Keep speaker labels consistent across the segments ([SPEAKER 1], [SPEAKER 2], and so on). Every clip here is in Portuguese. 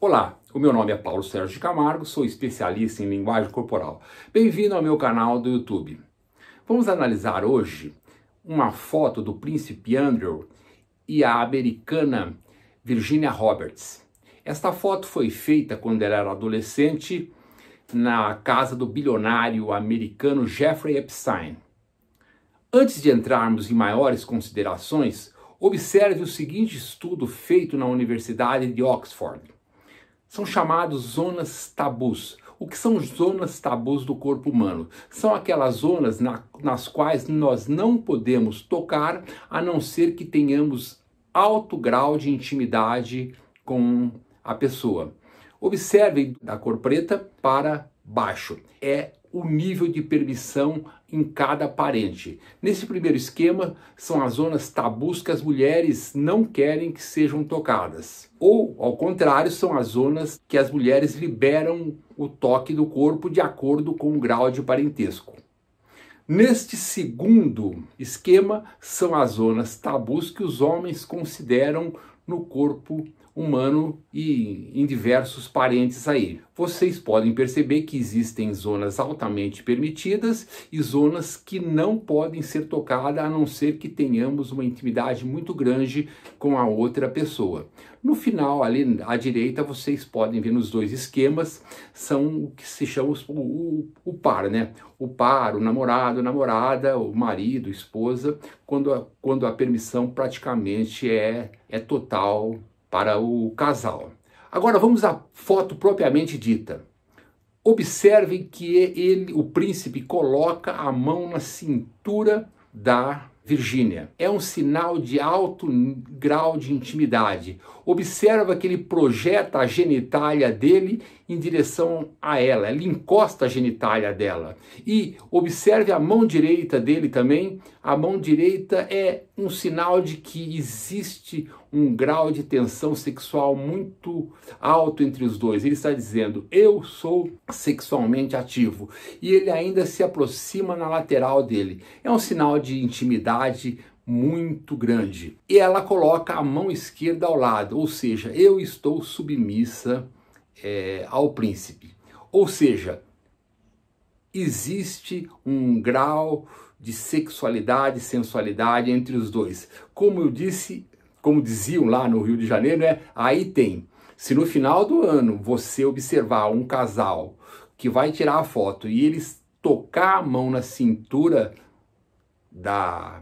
[SPEAKER 1] Olá, o meu nome é Paulo Sérgio Camargo, sou especialista em linguagem corporal. Bem-vindo ao meu canal do YouTube. Vamos analisar hoje uma foto do príncipe Andrew e a americana Virginia Roberts. Esta foto foi feita quando ela era adolescente na casa do bilionário americano Jeffrey Epstein. Antes de entrarmos em maiores considerações, observe o seguinte estudo feito na Universidade de Oxford. São chamados zonas tabus. O que são zonas tabus do corpo humano? São aquelas zonas na, nas quais nós não podemos tocar a não ser que tenhamos alto grau de intimidade com a pessoa. Observe da cor preta para baixo. É o nível de permissão em cada parente. Nesse primeiro esquema, são as zonas tabus que as mulheres não querem que sejam tocadas. Ou, ao contrário, são as zonas que as mulheres liberam o toque do corpo de acordo com o grau de parentesco. Neste segundo esquema, são as zonas tabus que os homens consideram no corpo humano e em diversos parentes aí. Vocês podem perceber que existem zonas altamente permitidas e zonas que não podem ser tocadas a não ser que tenhamos uma intimidade muito grande com a outra pessoa. No final, ali à direita, vocês podem ver nos dois esquemas, são o que se chama o, o, o par, né? O par, o namorado, a namorada, o marido, a esposa, quando a, quando a permissão praticamente é, é total para o casal. Agora vamos à foto propriamente dita. Observem que ele, o príncipe coloca a mão na cintura da Virgínia. É um sinal de alto grau de intimidade. Observa que ele projeta a genitália dele em direção a ela, ele encosta a genitália dela. E observe a mão direita dele também. A mão direita é um sinal de que existe um grau de tensão sexual muito alto entre os dois. Ele está dizendo: Eu sou sexualmente ativo. E ele ainda se aproxima na lateral dele. É um sinal de intimidade muito grande. E ela coloca a mão esquerda ao lado, ou seja, eu estou submissa é, ao príncipe. Ou seja, existe um grau de sexualidade, sensualidade entre os dois. Como eu disse, como diziam lá no Rio de Janeiro, é, aí tem. Se no final do ano você observar um casal que vai tirar a foto e eles tocar a mão na cintura da,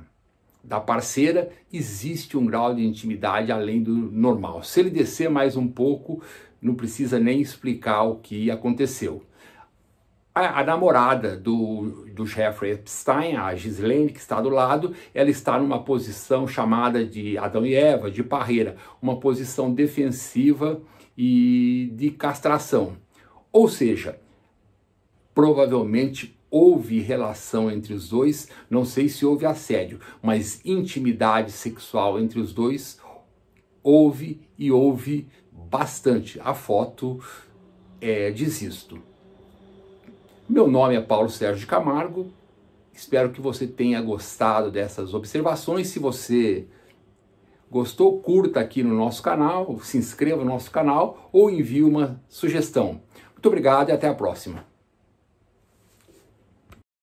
[SPEAKER 1] da parceira, existe um grau de intimidade além do normal. Se ele descer mais um pouco, não precisa nem explicar o que aconteceu. A, a namorada do, do Jeffrey Epstein, a Ghislaine, que está do lado, ela está numa posição chamada de Adão e Eva, de parreira, uma posição defensiva e de castração. Ou seja, provavelmente houve relação entre os dois, não sei se houve assédio, mas intimidade sexual entre os dois houve e houve bastante. A foto é, diz isto. Meu nome é Paulo Sérgio de Camargo. Espero que você tenha gostado dessas observações. Se você gostou, curta aqui no nosso canal, se inscreva no nosso canal ou envie uma sugestão. Muito obrigado e até a próxima.